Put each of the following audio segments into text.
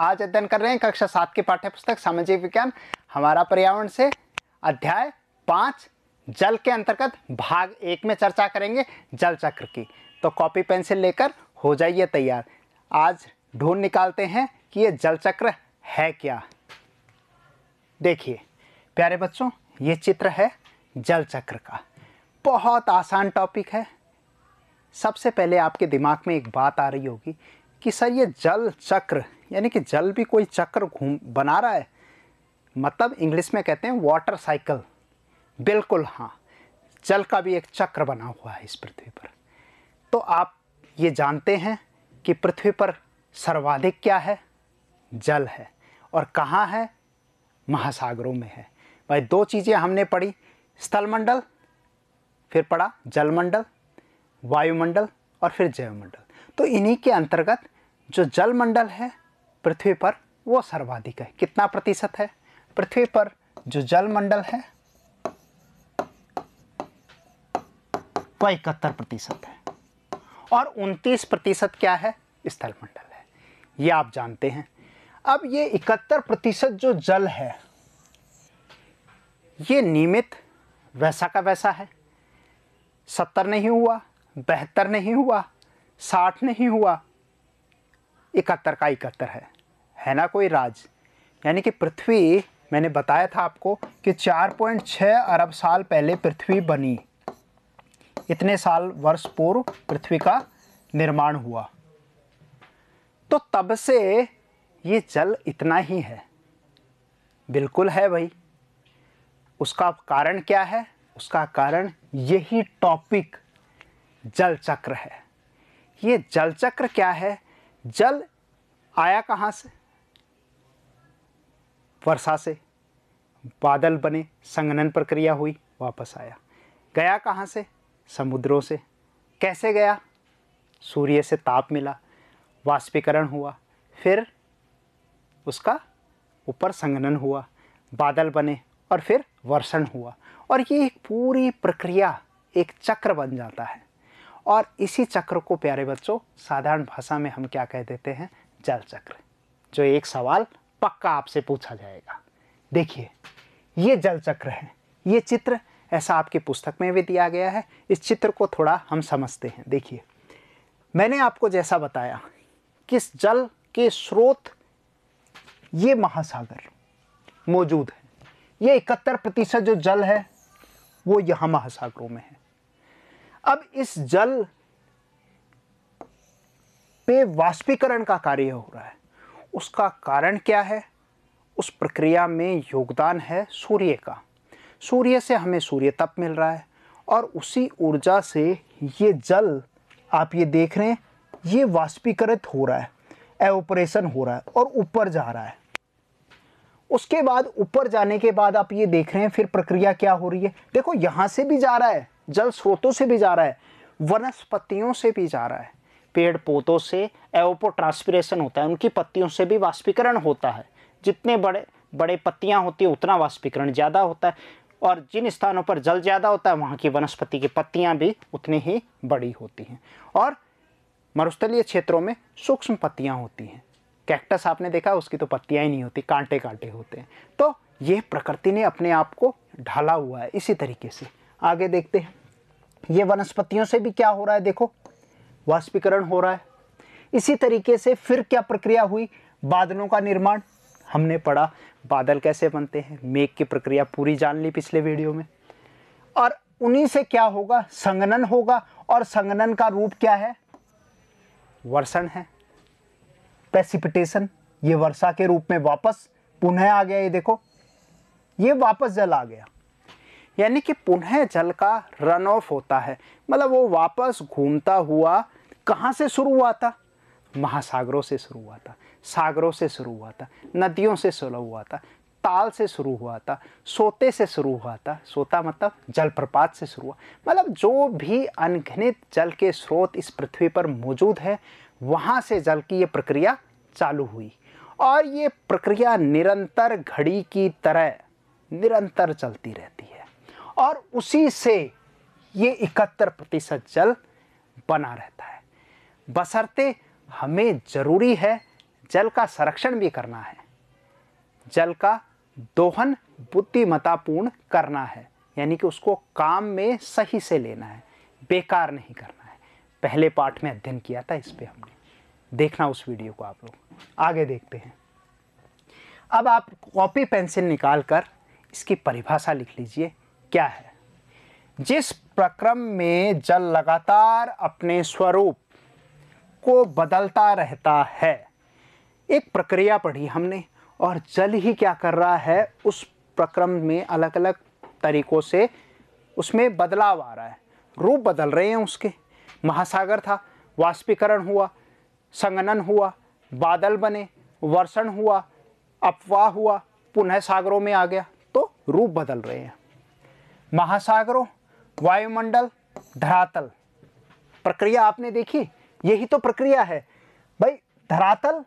आज अध्ययन कर रहे हैं कक्षा सात की पाठ्य पुस्तक सामाजिक विज्ञान हमारा पर्यावरण से अध्याय पाँच जल के अंतर्गत भाग एक में चर्चा करेंगे जल चक्र की तो कॉपी पेंसिल लेकर हो जाइए तैयार आज ढूंढ निकालते हैं कि ये जल चक्र है क्या देखिए प्यारे बच्चों ये चित्र है जल चक्र का बहुत आसान टॉपिक है सबसे पहले आपके दिमाग में एक बात आ रही होगी कि सर ये जल चक्र यानी कि जल भी कोई चक्र घूम बना रहा है मतलब इंग्लिश में कहते हैं वाटर साइकिल बिल्कुल हाँ जल का भी एक चक्र बना हुआ है इस पृथ्वी पर तो आप ये जानते हैं कि पृथ्वी पर सर्वाधिक क्या है जल है और कहाँ है महासागरों में है भाई दो चीज़ें हमने पढ़ी स्थलमंडल फिर पढ़ा जलमंडल वायुमंडल और फिर जैवमंडल तो इन्हीं के अंतर्गत जो जलमंडल है पृथ्वी पर वो सर्वाधिक है कितना प्रतिशत है पृथ्वी पर जो जल मंडल है वह इकहत्तर प्रतिशत है और उनतीस प्रतिशत क्या है स्थल मंडल है ये आप जानते हैं अब ये इकहत्तर प्रतिशत जो जल है ये नियमित वैसा का वैसा है सत्तर नहीं हुआ बहत्तर नहीं हुआ साठ नहीं हुआ इकहत्तर का इकहत्तर है है ना कोई राज यानी कि पृथ्वी मैंने बताया था आपको कि 4.6 अरब साल पहले पृथ्वी बनी इतने साल वर्ष पूर्व पृथ्वी का निर्माण हुआ तो तब से ये जल इतना ही है बिल्कुल है भाई उसका कारण क्या है उसका कारण यही टॉपिक जल चक्र है ये जल चक्र क्या है जल आया कहाँ से वर्षा से बादल बने संगनन प्रक्रिया हुई वापस आया गया कहाँ से समुद्रों से कैसे गया सूर्य से ताप मिला वाष्पीकरण हुआ फिर उसका ऊपर संगनन हुआ बादल बने और फिर वर्षण हुआ और ये एक पूरी प्रक्रिया एक चक्र बन जाता है और इसी चक्र को प्यारे बच्चों साधारण भाषा में हम क्या कह देते हैं जल चक्र जो एक सवाल पक्का आपसे पूछा जाएगा देखिए ये जल चक्र है ये चित्र ऐसा आपके पुस्तक में भी दिया गया है इस चित्र को थोड़ा हम समझते हैं देखिए मैंने आपको जैसा बताया किस जल के स्रोत ये महासागर मौजूद है ये इकहत्तर प्रतिशत जो जल है वो यहाँ महासागरों में है अब इस जल पे वाष्पीकरण का कार्य हो रहा है उसका कारण क्या है उस प्रक्रिया में योगदान है सूर्य का सूर्य से हमें सूर्य तप मिल रहा है और उसी ऊर्जा से ये जल आप ये देख रहे हैं ये वाष्पीकृत हो रहा है एवोपरेशन हो रहा है और ऊपर जा रहा है उसके बाद ऊपर जाने के बाद आप ये देख रहे हैं फिर प्रक्रिया क्या हो रही है देखो यहाँ से भी जा रहा है जल स्रोतों से भी जा रहा है वनस्पतियों से भी जा रहा है पेड़ पौधों से एवपो ट्रांसपीरेशन होता है उनकी पत्तियों से भी वाष्पीकरण होता है जितने बड़े बड़े पत्तियाँ होती है उतना वाष्पीकरण ज़्यादा होता है और जिन स्थानों पर जल ज़्यादा होता है वहाँ की वनस्पति की पत्तियाँ भी उतनी ही बड़ी होती हैं और मरुस्थलीय क्षेत्रों में सूक्ष्म पत्तियाँ होती हैं कैक्टस आपने देखा उसकी तो पत्तियाँ ही नहीं होती कांटे कांटे होते हैं तो यह प्रकृति ने अपने आप को ढाला हुआ है इसी तरीके से आगे देखते हैं ये वनस्पतियों से भी क्या हो रहा है देखो वाष्पीकरण हो रहा है इसी तरीके से फिर क्या प्रक्रिया हुई बादलों का निर्माण हमने पढ़ा बादल कैसे बनते हैं मेघ की प्रक्रिया पूरी जान ली पिछले वीडियो में और उन्हीं से क्या होगा संगनन होगा और संगनन का रूप क्या है वर्षण है प्रेसिपिटेशन ये वर्षा के रूप में वापस पुनः आ गया ये देखो ये वापस जल आ गया यानी कि पुनः जल का रन ऑफ होता है मतलब वो वापस घूमता हुआ कहाँ से शुरू हुआ था महासागरों से शुरू हुआ था सागरों से शुरू हुआ था नदियों से शुरू हुआ था ताल से शुरू हुआ था सोते से शुरू हुआ था सोता मतलब जलप्रपात से शुरू हुआ मतलब जो भी अनगिनित जल के स्रोत इस पृथ्वी पर मौजूद है वहाँ से जल की ये प्रक्रिया चालू हुई और ये प्रक्रिया निरंतर घड़ी की तरह निरंतर चलती रहती है और उसी से ये इकहत्तर प्रतिशत जल बना रहता है बसरते हमें जरूरी है जल का संरक्षण भी करना है जल का दोहन बुद्धिमतापूर्ण करना है यानी कि उसको काम में सही से लेना है बेकार नहीं करना है पहले पार्ट में अध्ययन किया था इस पर हमने देखना उस वीडियो को आप लोग आगे देखते हैं अब आप कॉपी पेंसिल निकाल कर इसकी परिभाषा लिख लीजिए क्या है जिस प्रक्रम में जल लगातार अपने स्वरूप को बदलता रहता है एक प्रक्रिया पढ़ी हमने और जल ही क्या कर रहा है उस प्रक्रम में अलग अलग तरीक़ों से उसमें बदलाव आ रहा है रूप बदल रहे हैं उसके महासागर था वाष्पीकरण हुआ संगनन हुआ बादल बने वर्षण हुआ अपवाह हुआ पुनः सागरों में आ गया तो रूप बदल रहे हैं महासागरों वायुमंडल धरातल प्रक्रिया आपने देखी यही तो प्रक्रिया है भाई धरातल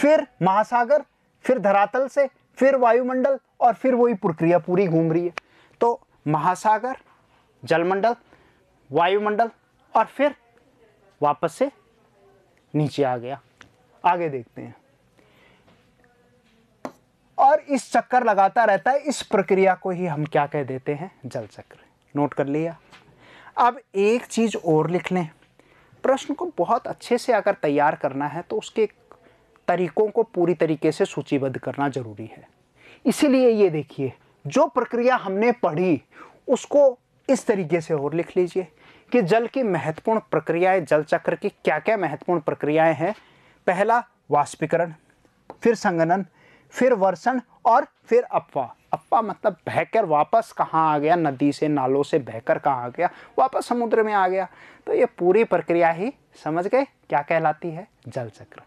फिर महासागर फिर धरातल से फिर वायुमंडल और फिर वही प्रक्रिया पूरी घूम रही है तो महासागर जलमंडल वायुमंडल और फिर वापस से नीचे आ गया आगे देखते हैं और इस चक्कर लगाता रहता है इस प्रक्रिया को ही हम क्या कह देते हैं जल चक्र नोट कर लिया अब एक चीज़ और लिख लें प्रश्न को बहुत अच्छे से अगर तैयार करना है तो उसके तरीकों को पूरी तरीके से सूचीबद्ध करना ज़रूरी है इसीलिए ये देखिए जो प्रक्रिया हमने पढ़ी उसको इस तरीके से और लिख लीजिए कि जल की महत्वपूर्ण प्रक्रियाएं जल चक्र की क्या क्या महत्वपूर्ण प्रक्रियाएं हैं पहला वाष्पीकरण फिर संगनन फिर वर्षण और फिर अपवा अपवा मतलब बहकर वापस कहाँ आ गया नदी से नालों से बहकर कहाँ आ गया वापस समुद्र में आ गया तो ये पूरी प्रक्रिया ही समझ गए क्या कहलाती है जल चक्र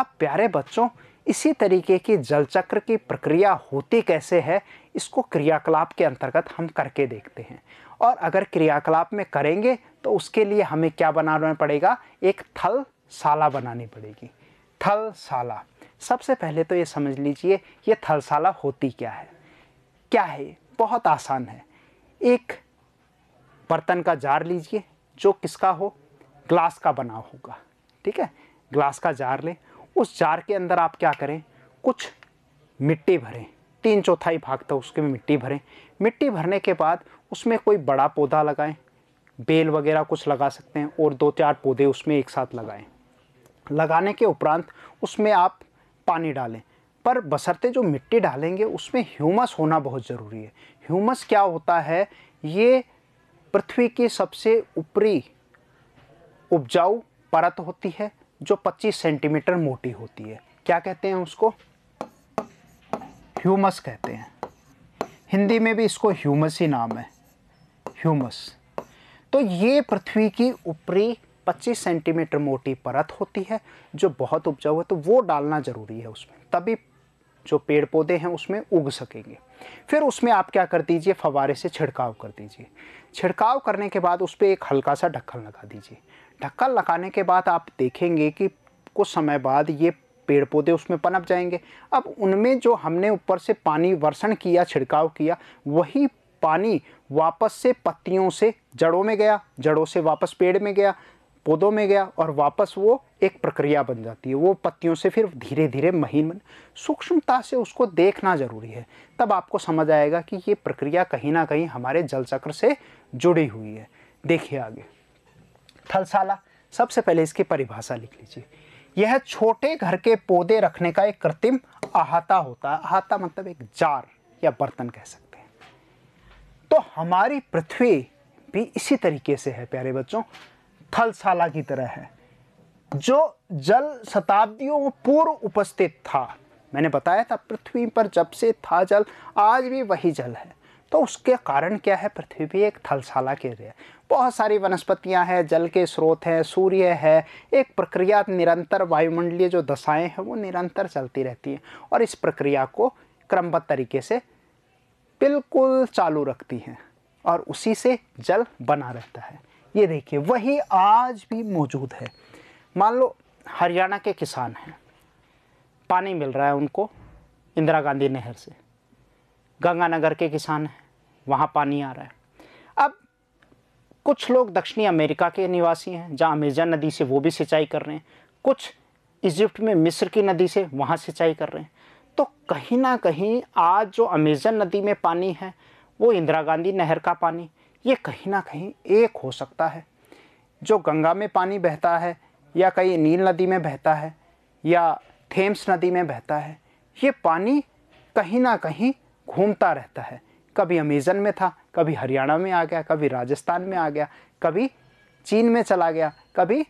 अब प्यारे बच्चों इसी तरीके की जल चक्र की प्रक्रिया होती कैसे है इसको क्रियाकलाप के अंतर्गत हम करके देखते हैं और अगर क्रियाकलाप में करेंगे तो उसके लिए हमें क्या बनाना पड़ेगा एक थल साला बनानी पड़ेगी थल साला सबसे पहले तो ये समझ लीजिए ये थलसाला होती क्या है क्या है बहुत आसान है एक बर्तन का जार लीजिए जो किसका हो ग्लास का बना होगा ठीक है ग्लास का जार लें उस जार के अंदर आप क्या करें कुछ मिट्टी भरें तीन चौथाई भाग तक उसके में मिट्टी भरें मिट्टी भरने के बाद उसमें कोई बड़ा पौधा लगाएं बेल वगैरह कुछ लगा सकते हैं और दो चार पौधे उसमें एक साथ लगाएं लगाने के उपरांत उसमें आप पानी डालें पर बसरते जो मिट्टी डालेंगे उसमें ह्यूमस होना बहुत ज़रूरी है ह्यूमस क्या होता है ये पृथ्वी की सबसे ऊपरी उपजाऊ परत होती है जो 25 सेंटीमीटर मोटी होती है क्या कहते हैं उसको ह्यूमस कहते हैं हिंदी में भी इसको ह्यूमस ही नाम है ह्यूमस तो ये पृथ्वी की ऊपरी 25 सेंटीमीटर मोटी परत होती है जो बहुत उपजाऊ है तो वो डालना ज़रूरी है उसमें तभी जो पेड़ पौधे हैं उसमें उग सकेंगे फिर उसमें आप क्या कर दीजिए फवारे से छिड़काव कर दीजिए छिड़काव करने के बाद उस पर एक हल्का सा ढक्कन लगा दीजिए ढक्कन लगाने के बाद आप देखेंगे कि कुछ समय बाद ये पेड़ पौधे उसमें पनप जाएंगे अब उनमें जो हमने ऊपर से पानी वर्षण किया छिड़काव किया वही पानी वापस से पत्तियों से जड़ों में गया जड़ों से वापस पेड़ में गया पौधों में गया और वापस वो एक प्रक्रिया बन जाती है वो पत्तियों से फिर धीरे धीरे महीन बन सूक्ष्मता से उसको देखना ज़रूरी है तब आपको समझ आएगा कि ये प्रक्रिया कहीं ना कहीं हमारे जल चक्र से जुड़ी हुई है देखिए आगे थलशाला सबसे पहले इसकी परिभाषा लिख लीजिए यह छोटे घर के पौधे रखने का एक कृत्रिम अहाता होता है अहाता मतलब एक जार या बर्तन कह सकते हैं तो हमारी पृथ्वी भी इसी तरीके से है प्यारे बच्चों थलशाला की तरह है जो जल शताब्दियों पूर्व उपस्थित था मैंने बताया था पृथ्वी पर जब से था जल आज भी वही जल है तो उसके कारण क्या है पृथ्वी भी एक थलशाला के लिए बहुत सारी वनस्पतियां हैं जल के स्रोत हैं सूर्य है एक प्रक्रिया निरंतर वायुमंडलीय जो दशाएं हैं वो निरंतर चलती रहती हैं और इस प्रक्रिया को क्रमबद्ध तरीके से बिल्कुल चालू रखती हैं और उसी से जल बना रहता है ये देखिए वही आज भी मौजूद है मान लो हरियाणा के किसान हैं पानी मिल रहा है उनको इंदिरा गांधी नहर से गंगानगर के किसान हैं वहाँ पानी आ रहा है अब कुछ लोग दक्षिणी अमेरिका के निवासी हैं जहाँ अमेजन नदी से वो भी सिंचाई कर रहे हैं कुछ इजिप्ट में मिस्र की नदी से वहाँ सिंचाई कर रहे हैं तो कहीं ना कहीं आज जो अमेजन नदी में पानी है वो इंदिरा गांधी नहर का पानी ये कहीं ना कहीं एक हो सकता है जो गंगा में पानी बहता है या कहीं नील नदी में बहता है या थेम्स नदी में बहता है ये पानी कहीं ना कहीं घूमता रहता है कभी अमेजन में था कभी हरियाणा में आ गया कभी राजस्थान में आ गया कभी चीन में चला गया कभी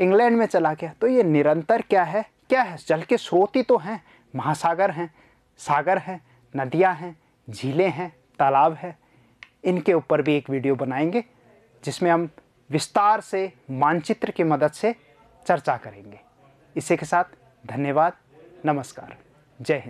इंग्लैंड में चला गया तो ये निरंतर क्या है क्या है जल के स्रोत ही तो हैं महासागर हैं सागर हैं नदियाँ हैं झीलें हैं तालाब है इनके ऊपर भी एक वीडियो बनाएंगे जिसमें हम विस्तार से मानचित्र की मदद से चर्चा करेंगे इसी के साथ धन्यवाद नमस्कार जय हिंद